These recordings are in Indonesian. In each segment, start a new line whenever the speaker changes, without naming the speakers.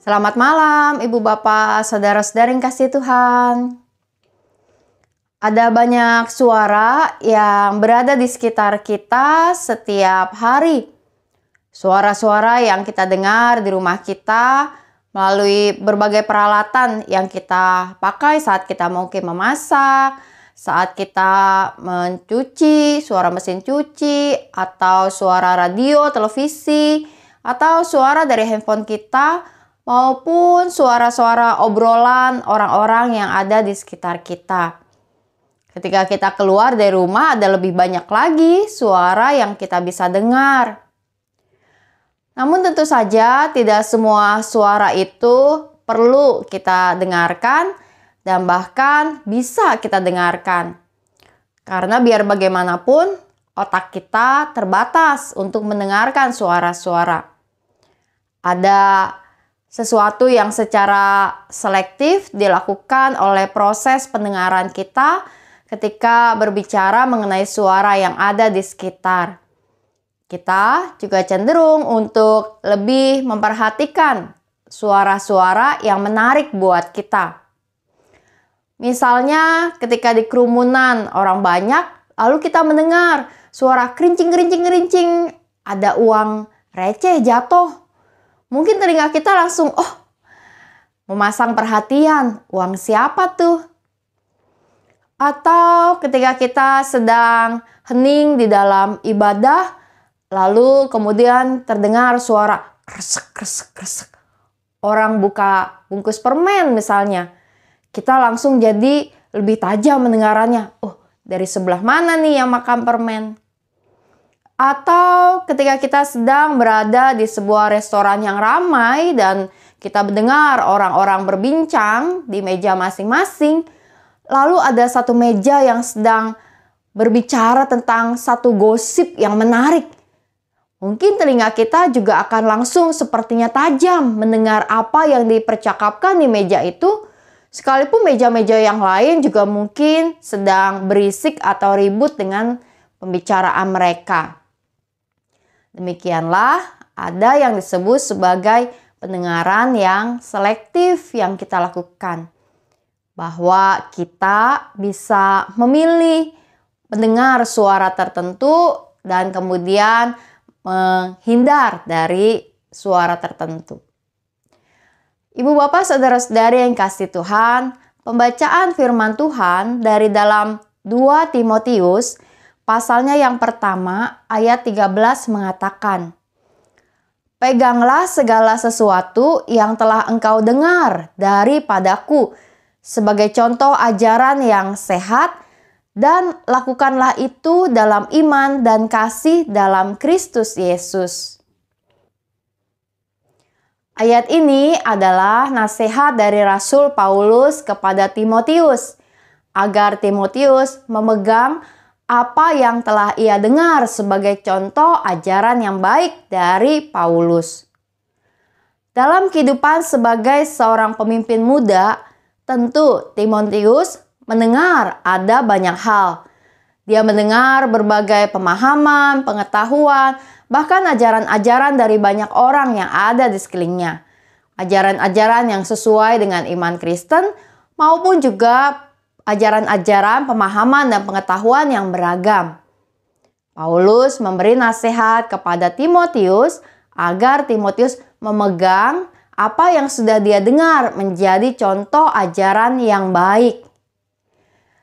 Selamat malam, Ibu Bapak, saudara saudara yang kasih Tuhan. Ada banyak suara yang berada di sekitar kita setiap hari. Suara-suara yang kita dengar di rumah kita melalui berbagai peralatan yang kita pakai saat kita mungkin memasak, saat kita mencuci, suara mesin cuci, atau suara radio, televisi, atau suara dari handphone kita maupun suara-suara obrolan orang-orang yang ada di sekitar kita. Ketika kita keluar dari rumah, ada lebih banyak lagi suara yang kita bisa dengar. Namun, tentu saja tidak semua suara itu perlu kita dengarkan, dan bahkan bisa kita dengarkan, karena biar bagaimanapun otak kita terbatas untuk mendengarkan suara-suara. Ada sesuatu yang secara selektif dilakukan oleh proses pendengaran kita ketika berbicara mengenai suara yang ada di sekitar. Kita juga cenderung untuk lebih memperhatikan suara-suara yang menarik buat kita. Misalnya ketika di kerumunan orang banyak, lalu kita mendengar suara kerincing-kerincing-kerincing, ada uang receh jatuh Mungkin telinga kita langsung, oh, memasang perhatian, uang siapa tuh? Atau ketika kita sedang hening di dalam ibadah, lalu kemudian terdengar suara kresek, kresek, kresek. Orang buka bungkus permen misalnya. Kita langsung jadi lebih tajam mendengarannya. Oh, dari sebelah mana nih yang makan permen? atau ketika kita sedang berada di sebuah restoran yang ramai dan kita mendengar orang-orang berbincang di meja masing-masing, lalu ada satu meja yang sedang berbicara tentang satu gosip yang menarik. Mungkin telinga kita juga akan langsung sepertinya tajam mendengar apa yang dipercakapkan di meja itu, sekalipun meja-meja yang lain juga mungkin sedang berisik atau ribut dengan pembicaraan mereka. Demikianlah ada yang disebut sebagai pendengaran yang selektif yang kita lakukan. Bahwa kita bisa memilih mendengar suara tertentu dan kemudian menghindar dari suara tertentu. Ibu bapak saudara-saudari yang kasih Tuhan, pembacaan firman Tuhan dari dalam 2 Timotius Pasalnya yang pertama, ayat 13 mengatakan, Peganglah segala sesuatu yang telah engkau dengar daripadaku sebagai contoh ajaran yang sehat dan lakukanlah itu dalam iman dan kasih dalam Kristus Yesus. Ayat ini adalah nasihat dari Rasul Paulus kepada Timotius agar Timotius memegang apa yang telah ia dengar sebagai contoh ajaran yang baik dari Paulus. Dalam kehidupan sebagai seorang pemimpin muda, tentu Timotius mendengar ada banyak hal. Dia mendengar berbagai pemahaman, pengetahuan, bahkan ajaran-ajaran dari banyak orang yang ada di sekelilingnya. Ajaran-ajaran yang sesuai dengan iman Kristen maupun juga ajaran-ajaran, pemahaman, dan pengetahuan yang beragam. Paulus memberi nasihat kepada Timotius agar Timotius memegang apa yang sudah dia dengar menjadi contoh ajaran yang baik.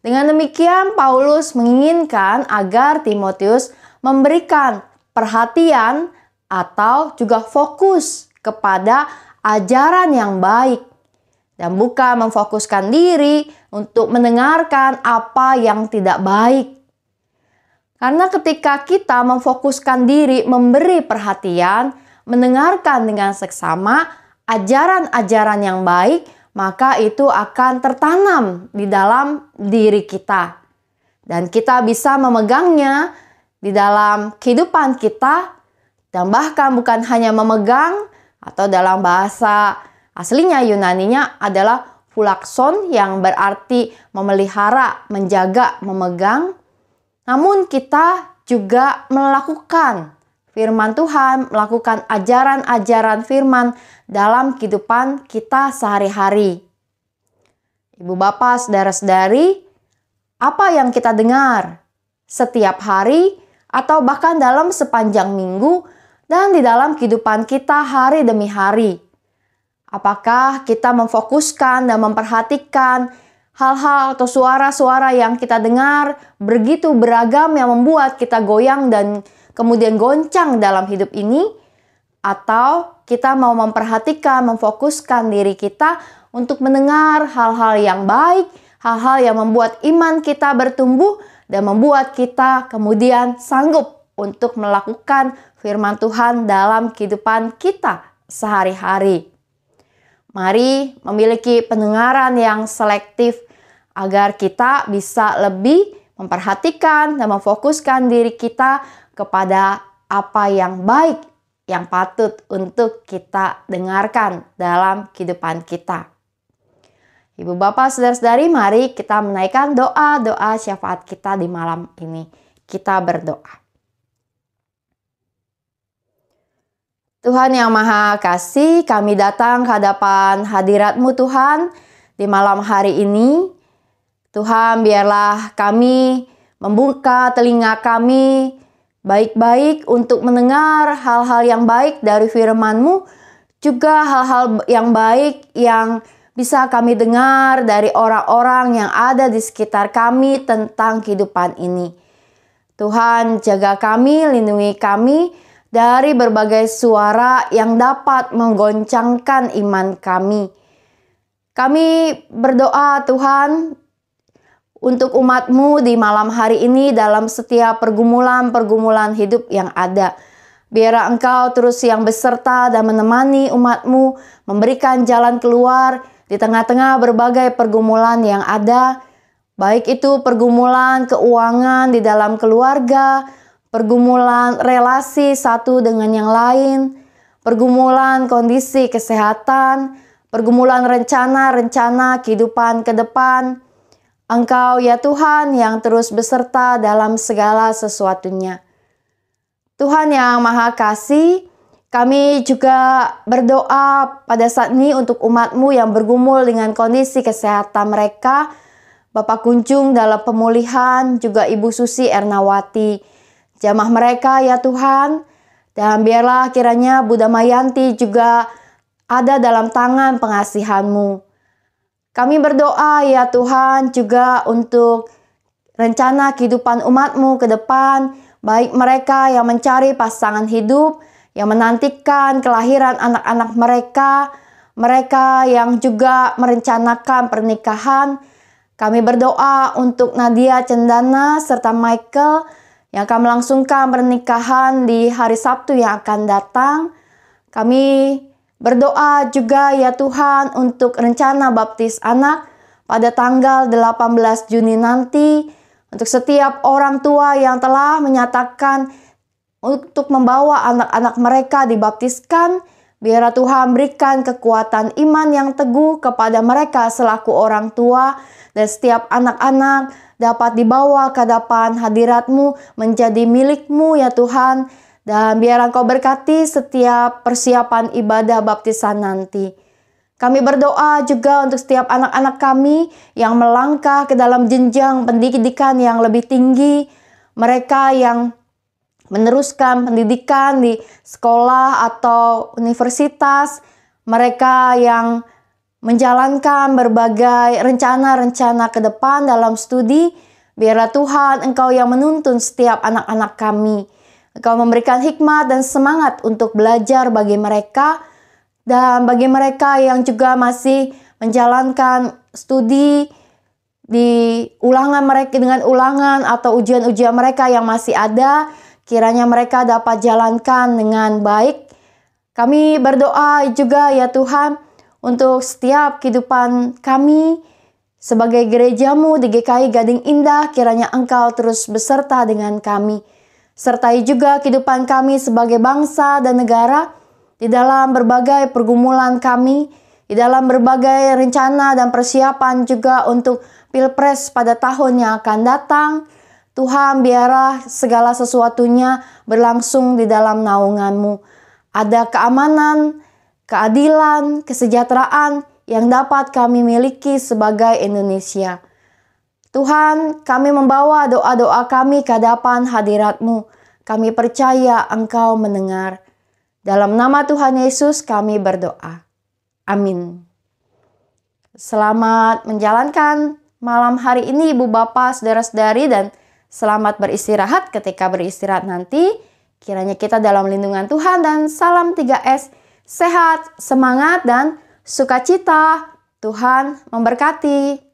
Dengan demikian, Paulus menginginkan agar Timotius memberikan perhatian atau juga fokus kepada ajaran yang baik dan bukan memfokuskan diri untuk mendengarkan apa yang tidak baik. Karena ketika kita memfokuskan diri memberi perhatian, mendengarkan dengan seksama ajaran-ajaran yang baik, maka itu akan tertanam di dalam diri kita. Dan kita bisa memegangnya di dalam kehidupan kita dan bahkan bukan hanya memegang atau dalam bahasa aslinya Yunaninya adalah pulakson yang berarti memelihara, menjaga, memegang. Namun kita juga melakukan firman Tuhan, melakukan ajaran-ajaran firman dalam kehidupan kita sehari-hari. Ibu bapak, saudara-saudari, apa yang kita dengar setiap hari atau bahkan dalam sepanjang minggu dan di dalam kehidupan kita hari demi hari Apakah kita memfokuskan dan memperhatikan hal-hal atau suara-suara yang kita dengar begitu beragam yang membuat kita goyang dan kemudian goncang dalam hidup ini? Atau kita mau memperhatikan, memfokuskan diri kita untuk mendengar hal-hal yang baik, hal-hal yang membuat iman kita bertumbuh dan membuat kita kemudian sanggup untuk melakukan firman Tuhan dalam kehidupan kita sehari-hari. Mari memiliki pendengaran yang selektif agar kita bisa lebih memperhatikan dan memfokuskan diri kita kepada apa yang baik yang patut untuk kita dengarkan dalam kehidupan kita. Ibu bapak saudara-saudari mari kita menaikkan doa-doa syafaat kita di malam ini. Kita berdoa. Tuhan yang Maha Kasih, kami datang ke hadapan hadiratMu Tuhan di malam hari ini. Tuhan biarlah kami membuka telinga kami baik-baik untuk mendengar hal-hal yang baik dari FirmanMu, juga hal-hal yang baik yang bisa kami dengar dari orang-orang yang ada di sekitar kami tentang kehidupan ini. Tuhan jaga kami, lindungi kami, dari berbagai suara yang dapat menggoncangkan iman kami. Kami berdoa Tuhan untuk umatmu di malam hari ini dalam setiap pergumulan-pergumulan hidup yang ada. biar engkau terus yang beserta dan menemani umatmu memberikan jalan keluar di tengah-tengah berbagai pergumulan yang ada, baik itu pergumulan keuangan di dalam keluarga, pergumulan relasi satu dengan yang lain, pergumulan kondisi kesehatan, pergumulan rencana-rencana kehidupan ke depan. Engkau ya Tuhan yang terus beserta dalam segala sesuatunya. Tuhan yang Maha Kasih, kami juga berdoa pada saat ini untuk umatmu yang bergumul dengan kondisi kesehatan mereka, Bapak Kunjung dalam pemulihan, juga Ibu Susi Ernawati Jamah mereka ya Tuhan, dan biarlah kiranya Buddha Mayanti juga ada dalam tangan pengasihanmu. Kami berdoa ya Tuhan juga untuk rencana kehidupan umatmu ke depan, baik mereka yang mencari pasangan hidup, yang menantikan kelahiran anak-anak mereka, mereka yang juga merencanakan pernikahan. Kami berdoa untuk Nadia Cendana serta Michael yang akan melangsungkan pernikahan di hari Sabtu yang akan datang. Kami berdoa juga ya Tuhan untuk rencana baptis anak pada tanggal 18 Juni nanti untuk setiap orang tua yang telah menyatakan untuk membawa anak-anak mereka dibaptiskan, biar Tuhan berikan kekuatan iman yang teguh kepada mereka selaku orang tua dan setiap anak-anak dapat dibawa ke hadapan hadiratmu menjadi milikmu ya Tuhan. Dan biar engkau berkati setiap persiapan ibadah baptisan nanti. Kami berdoa juga untuk setiap anak-anak kami yang melangkah ke dalam jenjang pendidikan yang lebih tinggi. Mereka yang meneruskan pendidikan di sekolah atau universitas. Mereka yang menjalankan berbagai rencana-rencana ke depan dalam studi. Biarlah Tuhan Engkau yang menuntun setiap anak-anak kami. Engkau memberikan hikmat dan semangat untuk belajar bagi mereka dan bagi mereka yang juga masih menjalankan studi di ulangan mereka dengan ulangan atau ujian-ujian mereka yang masih ada, kiranya mereka dapat jalankan dengan baik. Kami berdoa juga ya Tuhan, untuk setiap kehidupan kami sebagai gerejamu di GKI Gading Indah, kiranya Engkau terus beserta dengan kami. Sertai juga kehidupan kami sebagai bangsa dan negara di dalam berbagai pergumulan kami, di dalam berbagai rencana dan persiapan juga untuk Pilpres pada tahun yang akan datang. Tuhan biarlah segala sesuatunya berlangsung di dalam naunganmu. Ada keamanan, keadilan, kesejahteraan yang dapat kami miliki sebagai Indonesia. Tuhan, kami membawa doa-doa kami ke hadapan hadirat-Mu. Kami percaya Engkau mendengar. Dalam nama Tuhan Yesus kami berdoa. Amin. Selamat menjalankan malam hari ini Ibu Bapak, Saudara-saudari dan selamat beristirahat ketika beristirahat nanti. Kiranya kita dalam lindungan Tuhan dan salam 3S sehat, semangat, dan sukacita. Tuhan memberkati.